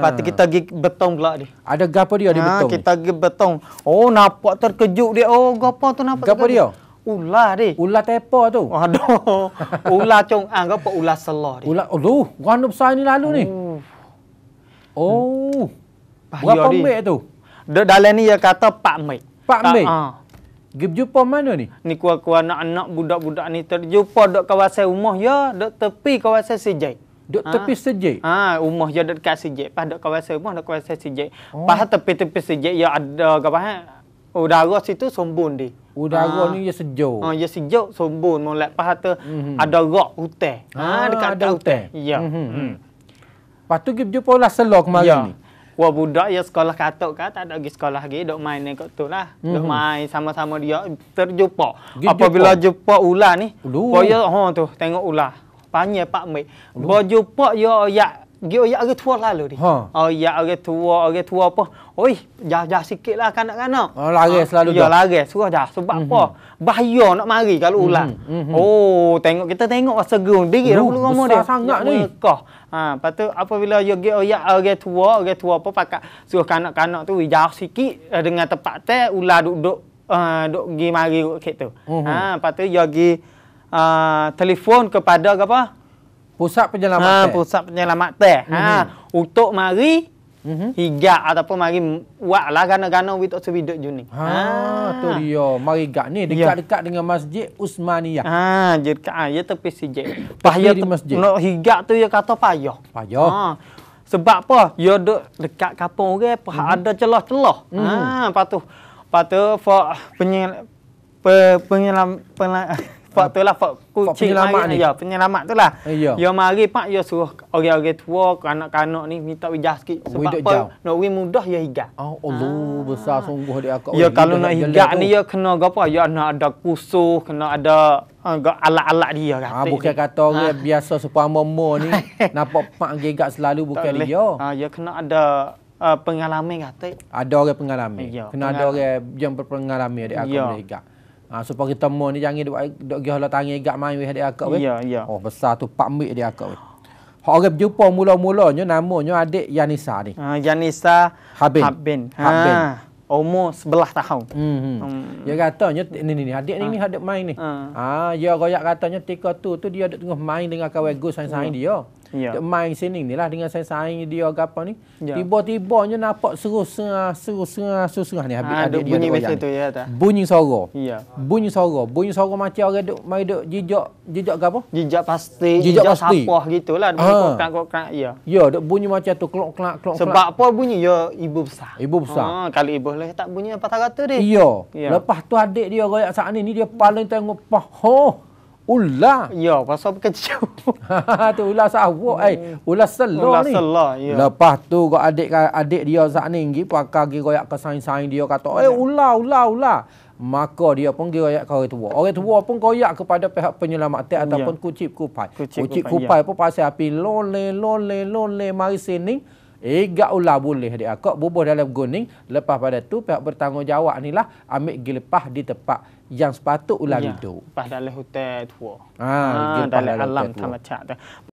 Lepas tu kita pergi betong pula dia. Ada gapa dia di ha, betong? Kita pergi betong. Oh, nampak terkejut dia. Oh, gapa tu nampak gapa dia? Ular dia. Ular tepa tu. Aduh. ular cung ang ah, gapa ular selah dia. Ular aduh, warna besar ni lalu ni. Oh. oh. Bahaya Berapa dia. tu? Dia dalam ni dia kata Pak mek. Pak mek. Ha. Gib jumpa mana ni? Ni kuat-kuat anak-anak budak-budak ni terjumpa dok kawasan rumah ya, dok tepi kawasan sejai duk ha. tepi sejik. Ha, rumah dia dekat sejik. Pas dekat kawasan rumah, dekat kawasan sejik. Oh. Pas tepi-tepi sejik, dia ya ada apa kan? Udara situ sombong dia. Udara ha. ni dia sejuk. Ha, dia sejuk, sombong. Mula lepas tu mhm. ada rock hutan. Ha, dekat ada hutan. Ya. Mm -hmm. Mm. tu pergi jumpa lah selok kemarin ya. ni. Wah budak ya sekolah katok kan tak ada pergi sekolah lagi dok main ni kat tu lah. Mm-hmm. Dok main sama-sama dia terjumpa. Gip Apabila jumpa ular ni. Kau ya ha tu tengok ular panggil pak mik. Bo jumpa yo ayak gi ayak ke tua lalu ni. Ha. Ayak oh, orang tua, orang tua apa. Oi, jah jah sikitlah kanak-kanak. Oh, lari ha. selalu dah. Ya lari, suruh dah. Sebab mm-hmm. apa? Bahaya nak mari kalau mhm, ular. Mm-hmm. Oh, tengok kita tengok rasa lah gerung diri dah mulut rumah dia. Besar sangat ni. Ha, lepas tu apabila dia gi ayak oh, orang tua, orang tua apa pakak suruh kanak-kanak tu jah sikit eh, dengan tempat teh ular duduk eh, duk uh, duk gi mari kat tu. Mm-hmm. Ha, lepas tu dia gi uh, telefon kepada apa? Pusat penyelamat. Ah, ha, pusat penyelamat teh. Ah, mm -hmm. Ha, untuk mari mm -hmm. higa ataupun mari buat lah gana-gana kita sebidut je ni. Ha, ha. tu dia. Mari higa ni ya. dekat-dekat dengan masjid Usmaniyah. Ha, dekat. Ha, ya tepi sijik. Pahaya di masjid. Nak higa tu dia kata payah. Payah. Ha. Sebab apa? Dia duduk dekat kampung orang, mm -hmm. ada celah-celah. Mm -hmm. Ha, patu. Patu for penyel, pe, penyelam, penyelam, penyelam, faktor lah faktor penyelamat ni. Ya, penyelamat tu lah. Ya. mari pak ya suruh orang-orang tua kanak-kanak ni minta wijah sikit sebab apa? Nak wi mudah ya higat. Oh Allah oh, besar sungguh dia akak. Ya kalau nak higat ni ya kena apa? Ya nak ada kusuh, kena ada agak ah, alat-alat dia kan. Ha, bukan kata orang ah. biasa supaya mama ni nampak pak gigak selalu bukan dia. Ha, ya kena ada pengalaman kata. Ada orang pengalaman. Kena ada orang yang berpengalaman dia akan ya. boleh higat. Ha, so pergi temu ni jangan dok duk gi hala tangi gak main weh adik akak weh. Ya, ya. Oh besar tu pak mik dia akak weh. Hak orang berjumpa mula-mulanya namanya adik Yanisa ni. Ha, Yanisa Habin. Habin. Ha. Umur sebelah tahun. Hmm, hmm. hmm. Dia katanya ni ni, ni adik ni ha. ni adik main ni. Ha. ha dia royak katanya tika tu tu dia ada tengah main dengan kawan Gus sain-sain hmm. dia. Ya. Yeah. Main sining ni lah dengan saya saing dia ke apa ni. Yeah. Tiba-tiba je nampak serus serah serus serah serus serah ni habis ha, ada bunyi macam tu ya tak. Bunyi suara. Ya. Bunyi suara. Bunyi suara macam orang duk mai duk jijak jijak ke apa? Jijak pasti. Jijak, jijak pasti. sapah bunyi ha. kok kok ya. Ya duk bunyi macam tu klok klak klok Sebab apa bunyi ya ibu besar. Ibu besar. Ha kali ibu leh tak bunyi apa apa kata dia. Ya. ya. Lepas tu adik dia royak saat ni ni dia paling tengok pahoh ular. Ya, pasal kecil. Ha, tu ular sawuk eh. Hmm. Ular selah ni. Selah, ya. Lepas tu kau adik adik dia sat ni pergi pakar pergi royak ke sain-sain dia kata, "Eh, ya. ular, ular, ular." Maka dia pun pergi royak ke orang tua. Orang tua pun koyak kepada pihak penyelamat ataupun ya. kucip kupai. Kucip, kucip kupai, kupai ya. pun pasal api lole lole lole mari sini. Eh, ular boleh dia kok bubuh dalam guning lepas pada tu pihak bertanggungjawab inilah ambil gilepah di tempat yang sepatut ular ya. itu. Pas dalam hotel tua. Ha, ha dalam, alam tamat tu.